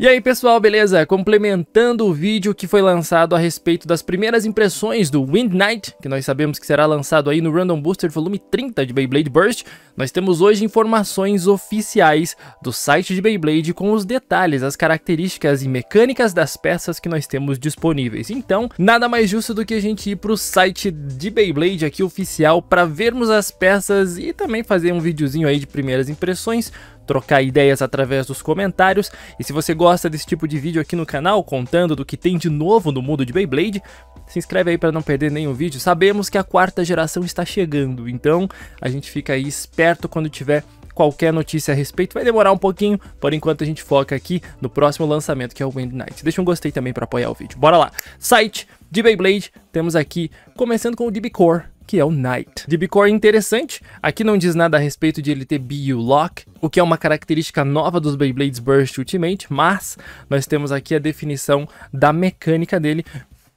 E aí pessoal, beleza? Complementando o vídeo que foi lançado a respeito das primeiras impressões do Wind Knight, que nós sabemos que será lançado aí no Random Booster volume 30 de Beyblade Burst, nós temos hoje informações oficiais do site de Beyblade com os detalhes, as características e mecânicas das peças que nós temos disponíveis. Então, nada mais justo do que a gente ir para o site de Beyblade aqui oficial para vermos as peças e também fazer um videozinho aí de primeiras impressões trocar ideias através dos comentários. E se você gosta desse tipo de vídeo aqui no canal, contando do que tem de novo no mundo de Beyblade, se inscreve aí para não perder nenhum vídeo. Sabemos que a quarta geração está chegando, então a gente fica aí esperto quando tiver qualquer notícia a respeito. Vai demorar um pouquinho, por enquanto a gente foca aqui no próximo lançamento, que é o Wind Knight Deixa um gostei também para apoiar o vídeo. Bora lá! Site de Beyblade, temos aqui, começando com o DB Core, que é o Knight. De Bicore interessante, aqui não diz nada a respeito de ele ter BU Lock, o que é uma característica nova dos Beyblades Burst Ultimate, mas nós temos aqui a definição da mecânica dele,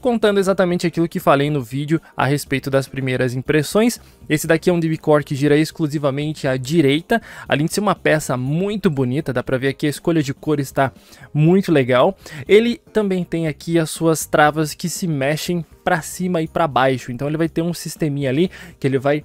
contando exatamente aquilo que falei no vídeo a respeito das primeiras impressões. Esse daqui é um DB que gira exclusivamente à direita, além de ser uma peça muito bonita, dá pra ver aqui a escolha de cor está muito legal. Ele também tem aqui as suas travas que se mexem para cima e para baixo. Então ele vai ter um sisteminha ali que ele vai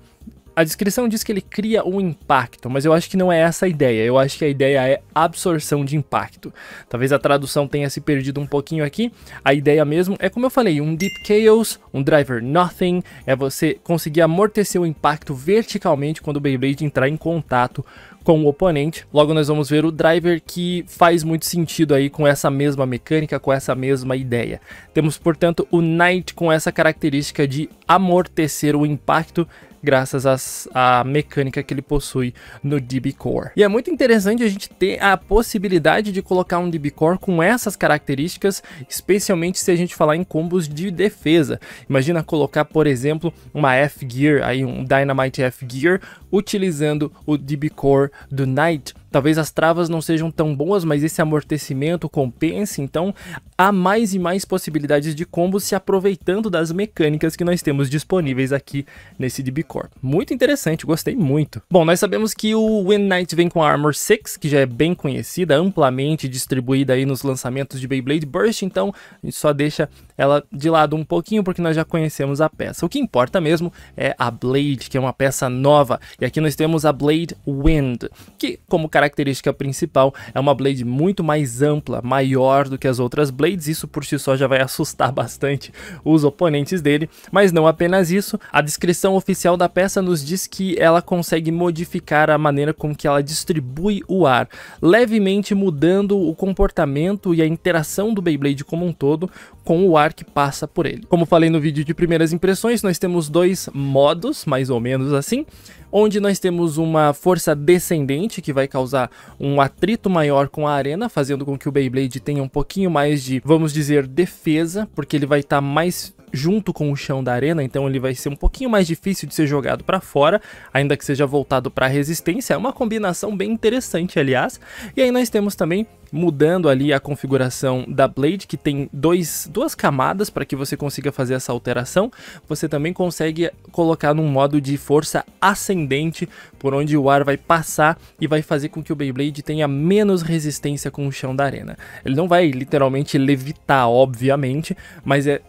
a descrição diz que ele cria um impacto, mas eu acho que não é essa a ideia. Eu acho que a ideia é absorção de impacto. Talvez a tradução tenha se perdido um pouquinho aqui. A ideia mesmo é, como eu falei, um Deep Chaos, um Driver Nothing. É você conseguir amortecer o impacto verticalmente quando o Beyblade entrar em contato com o oponente. Logo nós vamos ver o Driver que faz muito sentido aí com essa mesma mecânica, com essa mesma ideia. Temos, portanto, o Knight com essa característica de amortecer o impacto graças às, à mecânica que ele possui no DB Core. E é muito interessante a gente ter a possibilidade de colocar um DB Core com essas características, especialmente se a gente falar em combos de defesa. Imagina colocar, por exemplo, uma F-Gear, aí um Dynamite F-Gear, utilizando o DB Core do Knight Talvez as travas não sejam tão boas, mas esse amortecimento compensa, então há mais e mais possibilidades de combos se aproveitando das mecânicas que nós temos disponíveis aqui nesse DB Core. Muito interessante, gostei muito. Bom, nós sabemos que o Wind Knight vem com a Armor 6, que já é bem conhecida, amplamente distribuída aí nos lançamentos de Beyblade Burst, então a gente só deixa ela de lado um pouquinho porque nós já conhecemos a peça. O que importa mesmo é a Blade, que é uma peça nova. E aqui nós temos a Blade Wind, que como característica principal é uma Blade muito mais ampla, maior do que as outras Blades. Isso por si só já vai assustar bastante os oponentes dele. Mas não apenas isso, a descrição oficial da peça nos diz que ela consegue modificar a maneira com que ela distribui o ar, levemente mudando o comportamento e a interação do Beyblade como um todo com o ar celular que passa por ele. Como falei no vídeo de primeiras impressões, nós temos dois modos, mais ou menos assim, onde nós temos uma força descendente que vai causar um atrito maior com a arena, fazendo com que o Beyblade tenha um pouquinho mais de, vamos dizer, defesa, porque ele vai estar tá mais junto com o chão da arena, então ele vai ser um pouquinho mais difícil de ser jogado para fora, ainda que seja voltado para a resistência. É uma combinação bem interessante, aliás. E aí nós temos também mudando ali a configuração da blade, que tem dois, duas camadas para que você consiga fazer essa alteração. Você também consegue colocar num modo de força ascendente, por onde o ar vai passar e vai fazer com que o Beyblade tenha menos resistência com o chão da arena. Ele não vai literalmente levitar, obviamente, mas é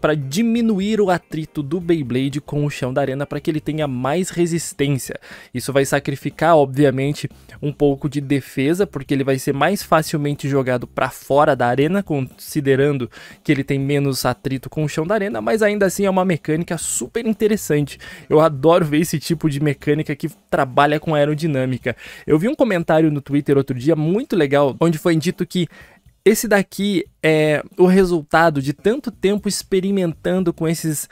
para diminuir o atrito do Beyblade com o chão da arena para que ele tenha mais resistência. Isso vai sacrificar, obviamente, um pouco de defesa, porque ele vai ser mais facilmente jogado para fora da arena, considerando que ele tem menos atrito com o chão da arena, mas ainda assim é uma mecânica super interessante. Eu adoro ver esse tipo de mecânica que trabalha com aerodinâmica. Eu vi um comentário no Twitter outro dia muito legal, onde foi dito que esse daqui é o resultado de tanto tempo experimentando com, esses,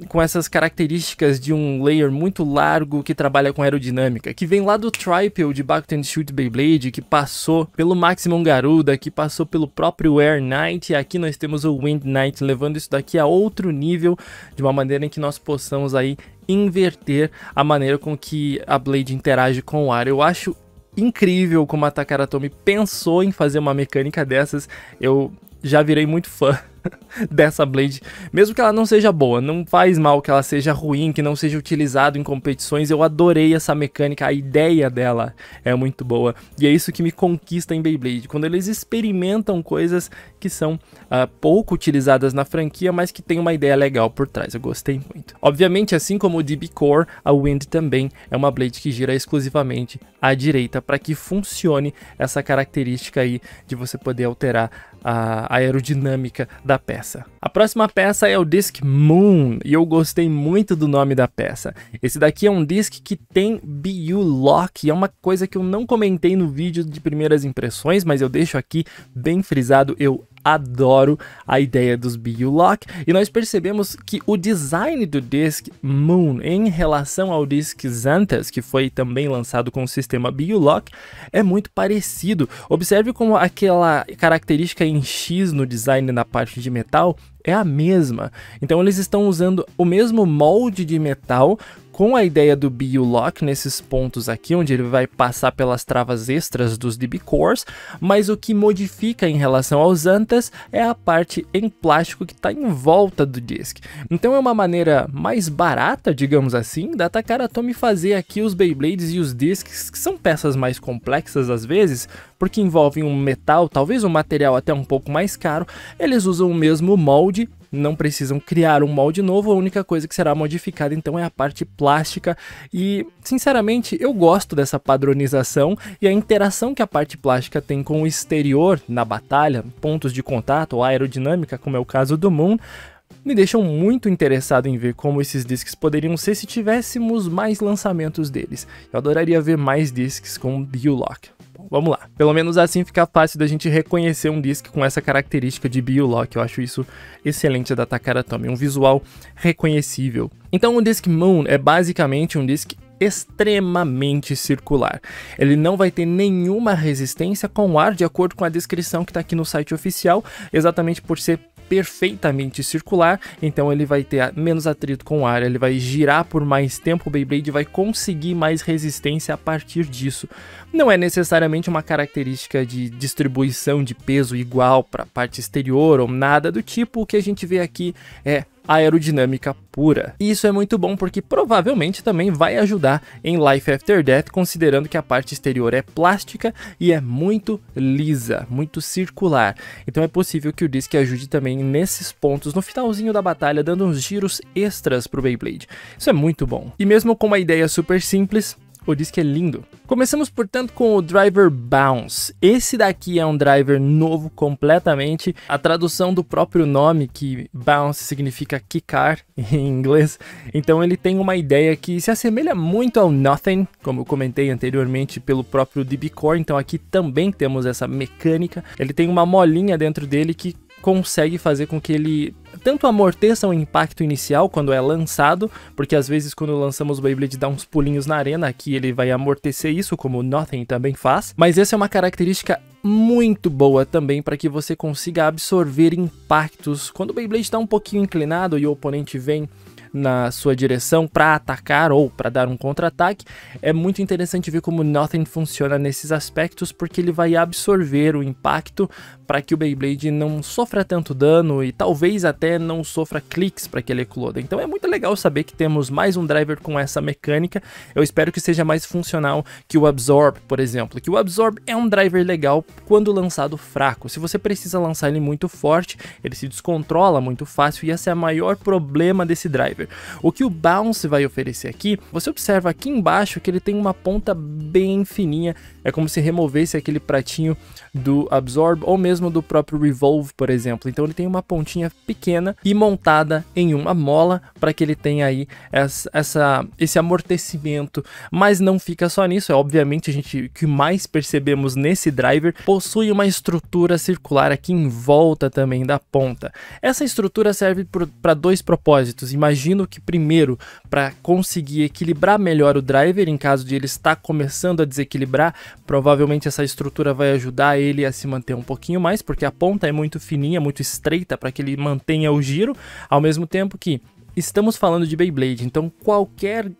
um, com essas características de um layer muito largo que trabalha com aerodinâmica, que vem lá do Tripel de Backtend Shoot Beyblade, que passou pelo Maximum Garuda, que passou pelo próprio Air Knight, e aqui nós temos o Wind Knight, levando isso daqui a outro nível, de uma maneira em que nós possamos aí inverter a maneira com que a Blade interage com o ar. Eu acho incrível como a Takaratomi pensou em fazer uma mecânica dessas. Eu já virei muito fã dessa Blade, mesmo que ela não seja boa, não faz mal que ela seja ruim, que não seja utilizado em competições. Eu adorei essa mecânica, a ideia dela é muito boa e é isso que me conquista em Beyblade, quando eles experimentam coisas que são uh, pouco utilizadas na franquia, mas que tem uma ideia legal por trás. Eu gostei muito. Obviamente, assim como o DB Core, a Wind também é uma Blade que gira exclusivamente à direita para que funcione essa característica aí de você poder alterar a aerodinâmica da peça. A próxima peça é o Disc Moon, e eu gostei muito do nome da peça. Esse daqui é um disc que tem BU Lock, é uma coisa que eu não comentei no vídeo de primeiras impressões, mas eu deixo aqui bem frisado, eu adoro a ideia dos BU Lock e nós percebemos que o design do Disc Moon em relação ao Disc Xanthus, que foi também lançado com o sistema BU Lock, é muito parecido. Observe como aquela característica em X no design na parte de metal é a mesma. Então eles estão usando o mesmo molde de metal com a ideia do BU Lock nesses pontos aqui, onde ele vai passar pelas travas extras dos DB Cores, mas o que modifica em relação aos Antas é a parte em plástico que está em volta do disc. Então é uma maneira mais barata, digamos assim, da Takara Tomy fazer aqui os Beyblades e os discs, que são peças mais complexas às vezes, porque envolvem um metal, talvez um material até um pouco mais caro, eles usam o mesmo molde não precisam criar um molde novo, a única coisa que será modificada então é a parte plástica e, sinceramente, eu gosto dessa padronização e a interação que a parte plástica tem com o exterior na batalha, pontos de contato ou aerodinâmica, como é o caso do Moon, me deixam muito interessado em ver como esses discs poderiam ser se tivéssemos mais lançamentos deles. Eu adoraria ver mais discs com Biolock vamos lá. Pelo menos assim fica fácil da gente reconhecer um disc com essa característica de biolock. Eu acho isso excelente da Takara Tomy, um visual reconhecível. Então o Disc Moon é basicamente um disc extremamente circular. Ele não vai ter nenhuma resistência com ar, de acordo com a descrição que está aqui no site oficial, exatamente por ser perfeitamente circular, então ele vai ter menos atrito com o ar, ele vai girar por mais tempo, o Beyblade vai conseguir mais resistência a partir disso. Não é necessariamente uma característica de distribuição de peso igual para a parte exterior ou nada do tipo, o que a gente vê aqui é aerodinâmica pura. E isso é muito bom porque provavelmente também vai ajudar em Life After Death, considerando que a parte exterior é plástica e é muito lisa, muito circular. Então é possível que o disque ajude também nesses pontos no finalzinho da batalha, dando uns giros extras pro Beyblade. Isso é muito bom. E mesmo com uma ideia super simples, o disco é lindo. Começamos, portanto, com o driver Bounce. Esse daqui é um driver novo completamente. A tradução do próprio nome, que Bounce significa quicar em inglês. Então ele tem uma ideia que se assemelha muito ao Nothing, como eu comentei anteriormente pelo próprio Core. Então aqui também temos essa mecânica. Ele tem uma molinha dentro dele que consegue fazer com que ele tanto amorteça o impacto inicial quando é lançado, porque às vezes quando lançamos o Beyblade dá uns pulinhos na arena, aqui ele vai amortecer isso, como o Nothing também faz, mas essa é uma característica muito boa também para que você consiga absorver impactos quando o Beyblade está um pouquinho inclinado e o oponente vem na sua direção para atacar ou para dar um contra-ataque. É muito interessante ver como Nothing funciona nesses aspectos, porque ele vai absorver o impacto para que o Beyblade não sofra tanto dano e talvez até não sofra cliques para que ele ecloda. Então é muito legal saber que temos mais um driver com essa mecânica. Eu espero que seja mais funcional que o Absorb, por exemplo. Que o Absorb é um driver legal quando lançado fraco. Se você precisa lançar ele muito forte, ele se descontrola muito fácil e esse é o maior problema desse driver. O que o Bounce vai oferecer aqui, você observa aqui embaixo que ele tem uma ponta bem fininha. É como se removesse aquele pratinho do Absorb ou mesmo do próprio Revolve, por exemplo. Então ele tem uma pontinha pequena pequena e montada em uma mola para que ele tenha aí essa, essa, esse amortecimento. Mas não fica só nisso, é obviamente a gente que mais percebemos nesse driver possui uma estrutura circular aqui em volta também da ponta. Essa estrutura serve para dois propósitos. Imagino que primeiro para conseguir equilibrar melhor o driver em caso de ele estar começando a desequilibrar, provavelmente essa estrutura vai ajudar ele a se manter um pouquinho mais, porque a ponta é muito fininha, muito estreita para que ele mantenha o giro, ao mesmo tempo que estamos falando de Beyblade, então qualquer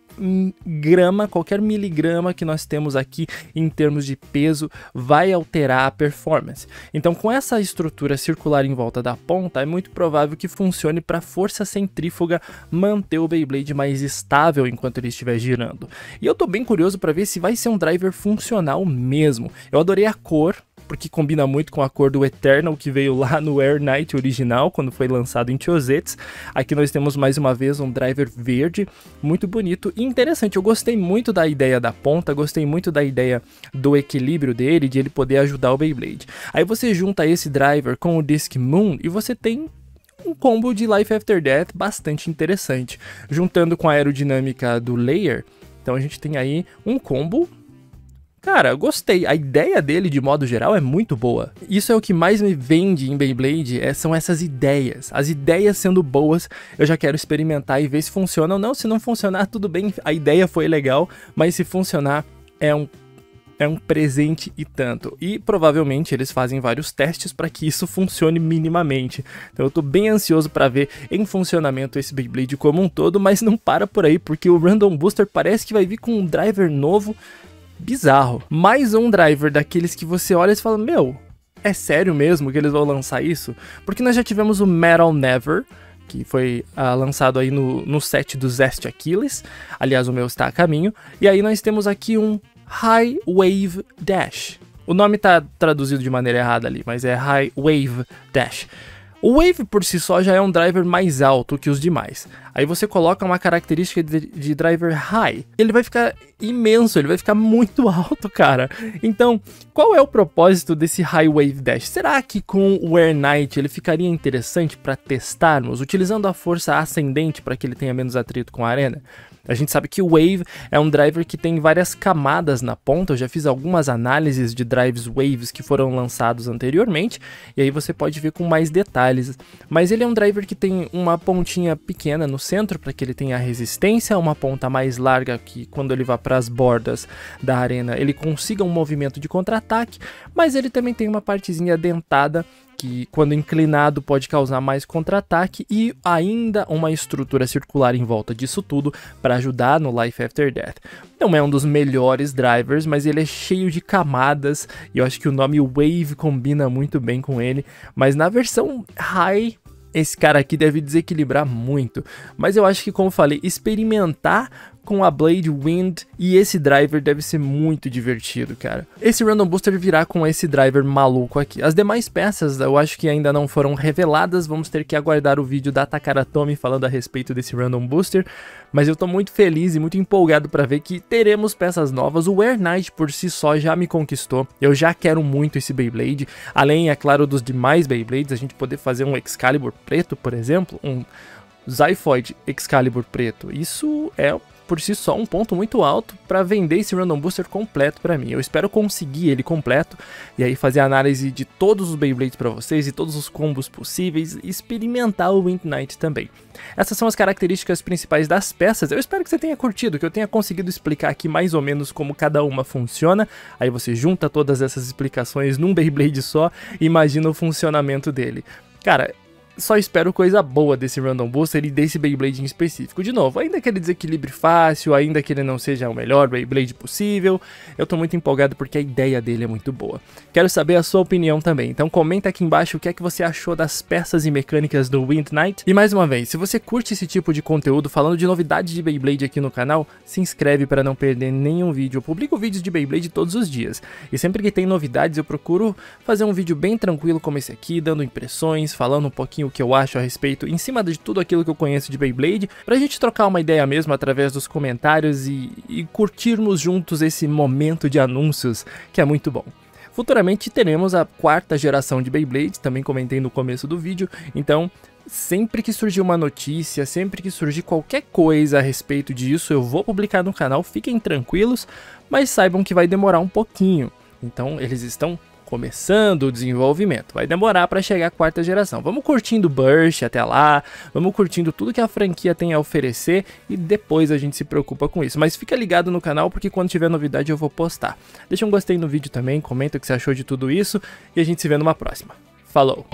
grama, qualquer miligrama que nós temos aqui em termos de peso vai alterar a performance. Então, com essa estrutura circular em volta da ponta, é muito provável que funcione para a força centrífuga manter o Beyblade mais estável enquanto ele estiver girando. E eu estou bem curioso para ver se vai ser um driver funcional mesmo. Eu adorei a cor porque combina muito com a cor do Eternal que veio lá no Air Knight original, quando foi lançado em Chosets. Aqui nós temos mais uma vez um driver verde, muito bonito e interessante. Eu gostei muito da ideia da ponta, gostei muito da ideia do equilíbrio dele, de ele poder ajudar o Beyblade. Aí você junta esse driver com o Disc Moon e você tem um combo de Life After Death bastante interessante. Juntando com a aerodinâmica do Layer, então a gente tem aí um combo Cara, gostei. A ideia dele, de modo geral, é muito boa. Isso é o que mais me vende em Beyblade, é, são essas ideias. As ideias sendo boas, eu já quero experimentar e ver se funciona ou não. Se não funcionar, tudo bem, a ideia foi legal, mas se funcionar, é um é um presente e tanto. E provavelmente eles fazem vários testes para que isso funcione minimamente. Então eu estou bem ansioso para ver em funcionamento esse Beyblade como um todo, mas não para por aí, porque o Random Booster parece que vai vir com um driver novo bizarro. Mais um driver daqueles que você olha e fala, meu, é sério mesmo que eles vão lançar isso? Porque nós já tivemos o Metal Never, que foi ah, lançado aí no, no set do Zest Aquiles, aliás o meu está a caminho, e aí nós temos aqui um High Wave Dash. O nome tá traduzido de maneira errada ali, mas é High Wave Dash. O Wave por si só já é um driver mais alto que os demais. Aí você coloca uma característica de, de, driver high, ele vai ficar imenso, ele vai ficar muito alto, cara. Então, qual é o propósito desse High Wave Dash? Será que com o Air Knight ele ficaria interessante para testarmos, utilizando a força ascendente para que ele tenha menos atrito com a arena? A gente sabe que o Wave é um driver que tem várias camadas na ponta, eu já fiz algumas análises de drives Waves que foram lançados anteriormente, e aí você pode ver com mais detalhes. Mas ele é um driver que tem uma pontinha pequena no centro para que ele tenha resistência, uma ponta mais larga que quando ele vá para as bordas da arena ele consiga um movimento de contra ataque, mas ele também tem uma partezinha dentada que quando inclinado pode causar mais contra-ataque e ainda uma estrutura circular em volta disso tudo para ajudar no Life After Death. Não é um dos melhores drivers, mas ele é cheio de camadas e eu acho que o nome Wave combina muito bem com ele, mas na versão High esse cara aqui deve desequilibrar muito, mas eu acho que como falei, experimentar com a Blade Wind e esse driver deve ser muito divertido, cara. Esse Random Booster virá com esse driver maluco aqui. As demais peças eu acho que ainda não foram reveladas, vamos ter que aguardar o vídeo da Takara Tomy falando a respeito desse Random Booster, mas eu tô muito feliz e muito empolgado para ver que teremos peças novas. O Air Knight por si só já me conquistou, eu já quero muito esse Beyblade, além, é claro, dos demais Beyblades, a gente poder fazer um Excalibur preto, por exemplo, um... Zyphoid Excalibur preto. Isso é por si só um ponto muito alto para vender esse Random Booster completo para mim. Eu espero conseguir ele completo e aí fazer a análise de todos os Beyblades para vocês e todos os combos possíveis e experimentar o Wind Knight também. Essas são as características principais das peças. Eu espero que você tenha curtido, que eu tenha conseguido explicar aqui mais ou menos como cada uma funciona. Aí você junta todas essas explicações num Beyblade só e imagina o funcionamento dele. Cara, só espero coisa boa desse Random Booster e desse Beyblade em específico. De novo, ainda que ele desequilibre fácil, ainda que ele não seja o melhor Beyblade possível, eu tô muito empolgado porque a ideia dele é muito boa. Quero saber a sua opinião também, então comenta aqui embaixo o que é que você achou das peças e mecânicas do Wind Knight. E mais uma vez, se você curte esse tipo de conteúdo falando de novidades de Beyblade aqui no canal, se inscreve para não perder nenhum vídeo. Eu publico vídeos de Beyblade todos os dias, e sempre que tem novidades eu procuro fazer um vídeo bem tranquilo como esse aqui, dando impressões, falando um pouquinho pouquinho o que eu acho a respeito, em cima de tudo aquilo que eu conheço de Beyblade, pra gente trocar uma ideia mesmo através dos comentários e, e curtirmos juntos esse momento de anúncios que é muito bom. Futuramente teremos a quarta geração de Beyblade, também comentei no começo do vídeo, então sempre que surgir uma notícia, sempre que surgir qualquer coisa a respeito disso, eu vou publicar no canal, fiquem tranquilos, mas saibam que vai demorar um pouquinho. Então eles estão começando o desenvolvimento. Vai demorar para chegar à quarta geração. Vamos curtindo Burst até lá, vamos curtindo tudo que a franquia tem a oferecer e depois a gente se preocupa com isso. Mas fica ligado no canal porque quando tiver novidade eu vou postar. Deixa um gostei no vídeo também, comenta o que você achou de tudo isso e a gente se vê numa próxima. Falou!